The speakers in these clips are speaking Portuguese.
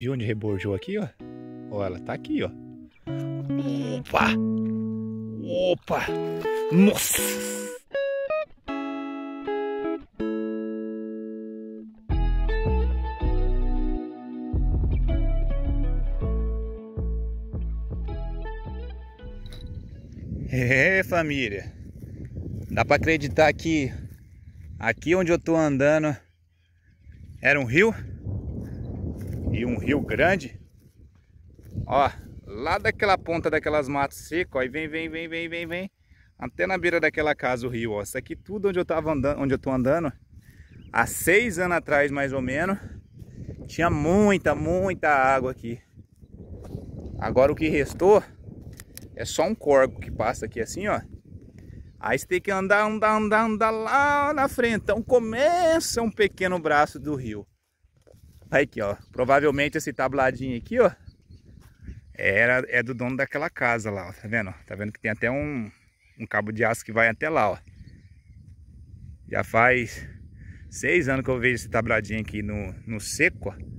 De onde rebordou aqui, ó. Ó, ela tá aqui, ó. Opa! Opa! Nossa! É, família. Dá para acreditar que aqui onde eu tô andando era um rio? e um rio grande, ó, lá daquela ponta daquelas matas secas, ó, e vem, vem, vem, vem, vem, vem, até na beira daquela casa o rio, ó. Isso aqui tudo onde eu tava andando, onde eu tô andando, há seis anos atrás mais ou menos, tinha muita, muita água aqui. Agora o que restou é só um corgo que passa aqui assim, ó. Aí você tem que andar, andar, andar, andar lá na frente. Então começa um pequeno braço do rio aí tá aqui, ó. Provavelmente esse tabladinho aqui, ó. Era, é do dono daquela casa lá, ó. Tá vendo? Tá vendo que tem até um, um cabo de aço que vai até lá, ó. Já faz seis anos que eu vejo esse tabladinho aqui no, no seco, ó.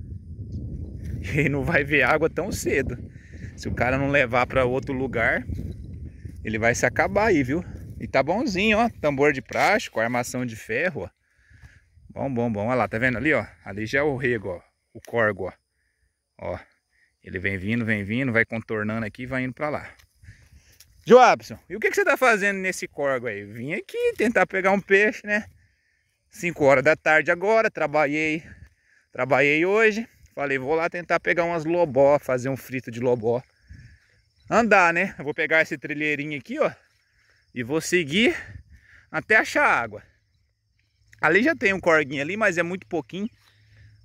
E não vai ver água tão cedo. Se o cara não levar para outro lugar, ele vai se acabar aí, viu? E tá bonzinho, ó. Tambor de plástico, armação de ferro, ó. Bom, bom, bom. Olha lá, tá vendo ali, ó? Ali já é o rego, ó. O corgo, ó. Ó. Ele vem vindo, vem vindo, vai contornando aqui e vai indo pra lá. Joabson, e o que, que você tá fazendo nesse corgo aí? Vim aqui tentar pegar um peixe, né? 5 horas da tarde agora, trabalhei. Trabalhei hoje. Falei, vou lá tentar pegar umas lobó, fazer um frito de lobó. Andar, né? Eu vou pegar esse trilheirinho aqui, ó. E vou seguir até achar água. Ali já tem um corguinho ali, mas é muito pouquinho.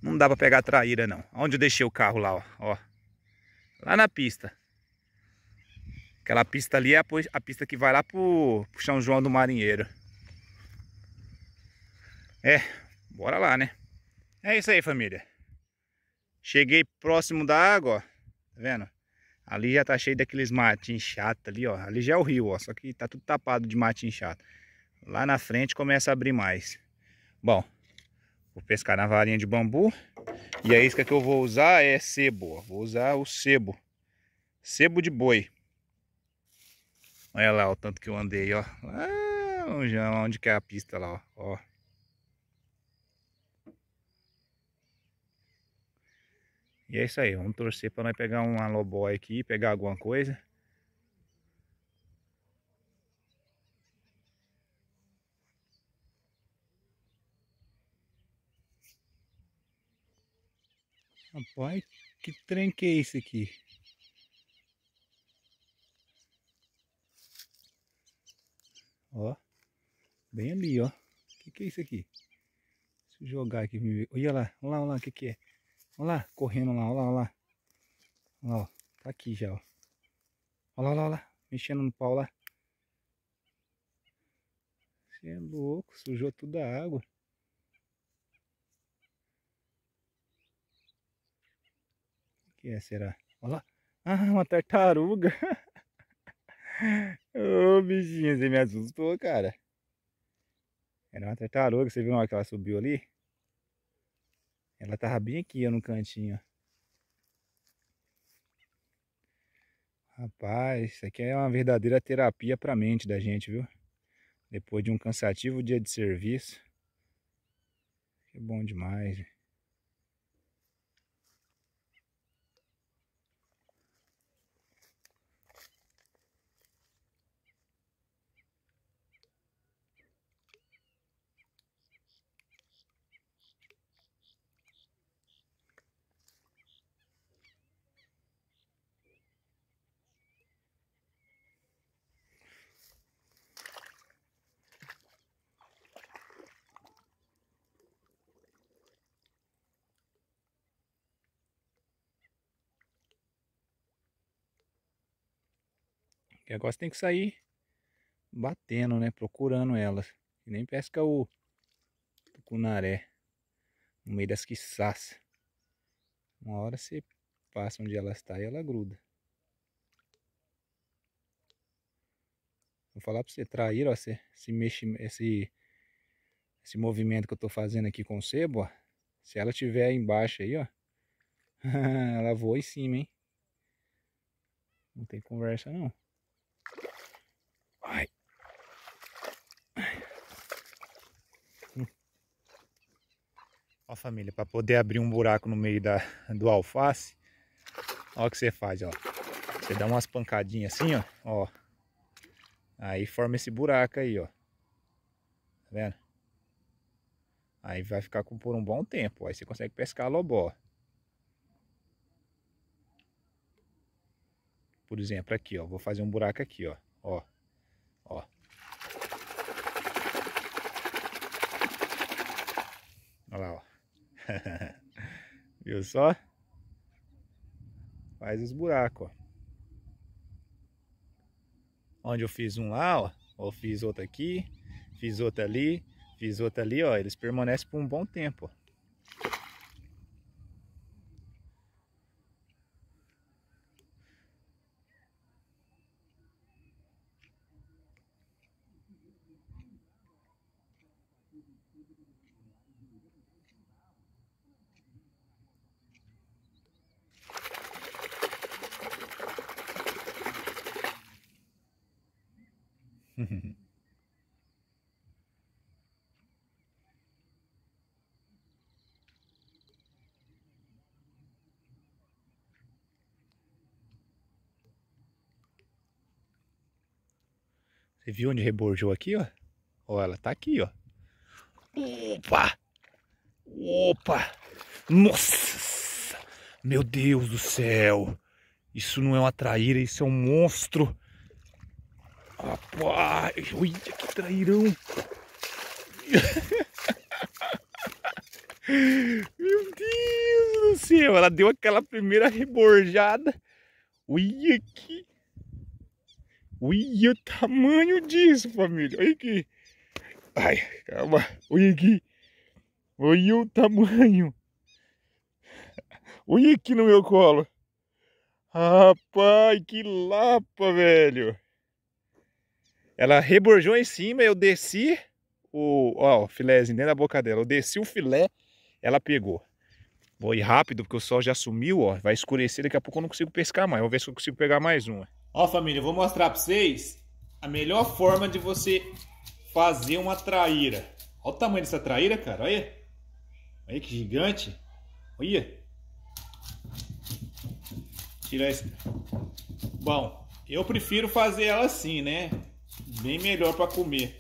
Não dá pra pegar traíra, não. Onde eu deixei o carro lá, ó. ó. Lá na pista. Aquela pista ali é a, a pista que vai lá pro, pro São João do Marinheiro. É, bora lá, né? É isso aí, família. Cheguei próximo da água, ó. Tá vendo? Ali já tá cheio daqueles matinhos chato ali, ó. Ali já é o rio, ó. Só que tá tudo tapado de matinho chato. Lá na frente começa a abrir mais. Bom, vou pescar na varinha de bambu. E a isca que eu vou usar é sebo. Vou usar o sebo. Sebo de boi. Olha lá o tanto que eu andei, ó. Lá longe, onde que é a pista lá, ó. E é isso aí, vamos torcer para nós pegar uma lobóia aqui, pegar alguma coisa. Rapaz, que trem que é esse aqui? Ó, bem ali, ó. que, que é isso aqui? Deixa eu jogar aqui Olha lá, olha lá, olha lá, o que que é? Olha lá, correndo lá, olha lá, olha lá. Olha lá, ó, tá aqui já, ó. Olha lá, olha lá, lá, mexendo no pau lá. Você é louco, sujou toda a água. que é, será? Olha lá. Ah, uma tartaruga. Ô, oh, bichinho, você me assustou, cara. Era uma tartaruga, você viu na hora que ela subiu ali? Ela tava bem aqui, ó, no cantinho. Rapaz, isso aqui é uma verdadeira terapia pra mente da gente, viu? Depois de um cansativo dia de serviço. É bom demais, né? E agora você tem que sair batendo, né? Procurando elas. E nem pesca é o tucunaré no meio das quiçás. Uma hora você passa onde ela está e ela gruda. Vou falar para você, trair, ó, esse, mexe, esse, esse movimento que eu tô fazendo aqui com o sebo, ó. Se ela tiver aí embaixo aí, ó, ela voa em cima, hein. Não tem conversa não. família, para poder abrir um buraco no meio da, do alface, olha o que você faz, ó. Você dá umas pancadinhas assim, ó, ó. Aí forma esse buraco aí, ó. Tá vendo? Aí vai ficar com, por um bom tempo, ó. Aí você consegue pescar lobó, Por exemplo, aqui, ó. Vou fazer um buraco aqui, ó. Ó. Viu só? Faz os buracos, ó. Onde eu fiz um lá, ó. Ou fiz outro aqui, fiz outro ali, fiz outro ali, ó. Eles permanecem por um bom tempo, ó. Você viu onde rebordou aqui, ó? Ó, ela tá aqui, ó. Opa! Opa! Nossa! Meu Deus do céu! Isso não é uma traíra, isso é um monstro! Rapaz, olha que trairão. Meu Deus do céu, ela deu aquela primeira reborjada. Olha aqui! Olha o tamanho disso, família. Olha aqui. Ai, calma. Olha aqui. Olha o tamanho. Olha aqui no meu colo. Rapaz, que lapa, velho. Ela reborjou em cima, eu desci o, ó, o filézinho dentro da boca dela. Eu desci o filé, ela pegou. Vou ir rápido, porque o sol já sumiu, ó. Vai escurecer, daqui a pouco eu não consigo pescar mais. Vou ver se eu consigo pegar mais uma. Ó, família, eu vou mostrar pra vocês a melhor forma de você fazer uma traíra. Olha o tamanho dessa traíra, cara. Olha. Olha que gigante. Olha. Tirar esse. Bom, eu prefiro fazer ela assim, né? bem melhor para comer.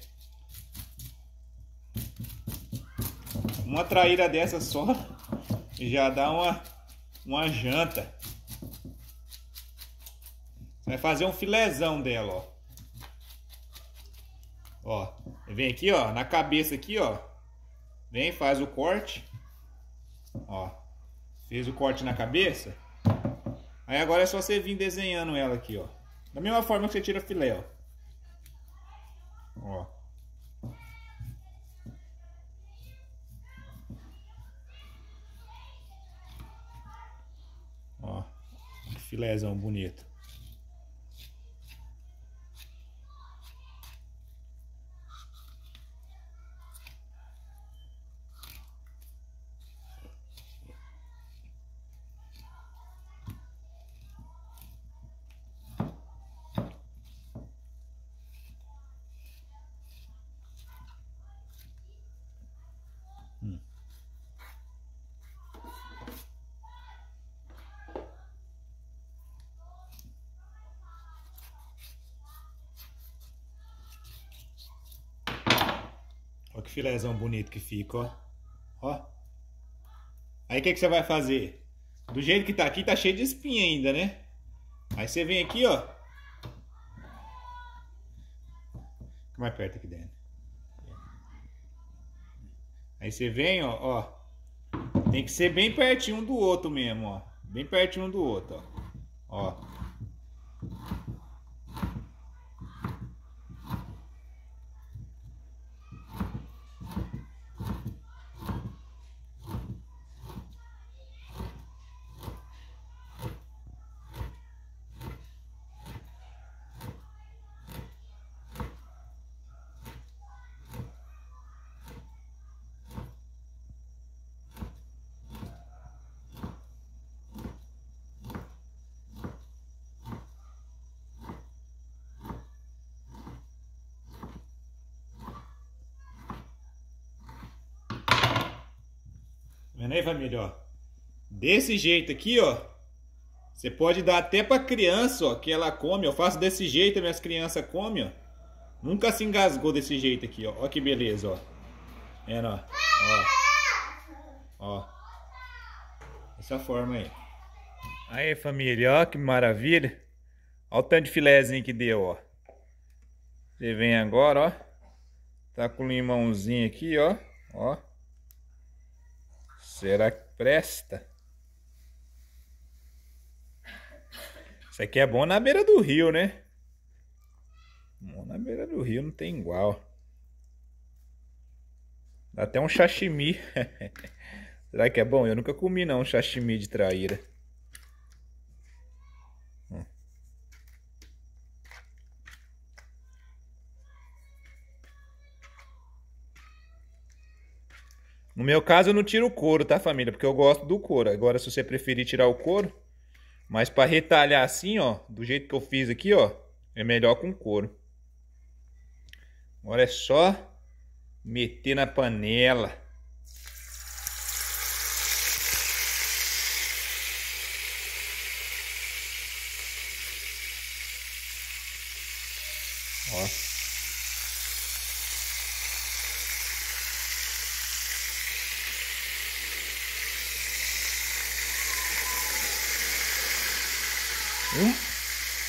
Uma traíra dessa só já dá uma, uma janta. Você vai fazer um filezão dela, ó. Ó, vem aqui, ó, na cabeça aqui, ó. Vem, faz o corte. Ó, fez o corte na cabeça. Aí agora é só você vir desenhando ela aqui, ó. Da mesma forma que você tira filé, ó. Ó. Ó. filézão bonito. filézão bonito que fica, ó. Ó. Aí o que, que você vai fazer? Do jeito que tá aqui, tá cheio de espinha ainda, né? Aí você vem aqui, ó. Fica mais perto aqui dentro. Aí você vem, ó, ó. Tem que ser bem pertinho um do outro mesmo, ó. Bem pertinho um do outro, ó. Ó. Não é né, família, ó? Desse jeito aqui, ó. Você pode dar até pra criança, ó, que ela come. Eu faço desse jeito, minhas crianças comem, ó. Nunca se engasgou desse jeito aqui, ó. Ó que beleza, ó. Vendo, ó. Ó. ó. Dessa forma aí. Aí, família, ó que maravilha. Ó o tanto de filézinho que deu, ó. Você vem agora, ó. Tá com limãozinho aqui, ó. Ó. Será que presta? Isso aqui é bom na beira do rio, né? Bom na beira do rio, não tem igual. Dá até um sashimi. Será que é bom? Eu nunca comi não, um de traíra. No meu caso, eu não tiro o couro, tá, família? Porque eu gosto do couro. Agora, se você preferir tirar o couro, mas para retalhar assim, ó, do jeito que eu fiz aqui, ó, é melhor com couro. Agora é só meter na panela.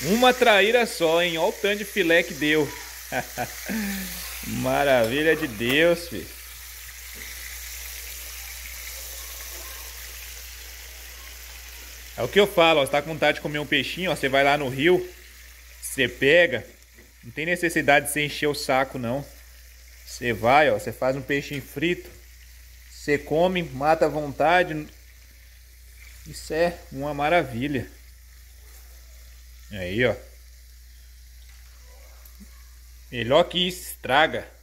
uma traíra só, hein? Olha o tanto de filé que deu. Maravilha de Deus, filho. É o que eu falo, ó, você tá com vontade de comer um peixinho, ó, você vai lá no rio, você pega, não tem necessidade de você encher o saco não. Você vai, ó, você faz um peixinho frito, você come, mata à vontade. Isso é uma maravilha. Aí, ó. Melhor que estraga.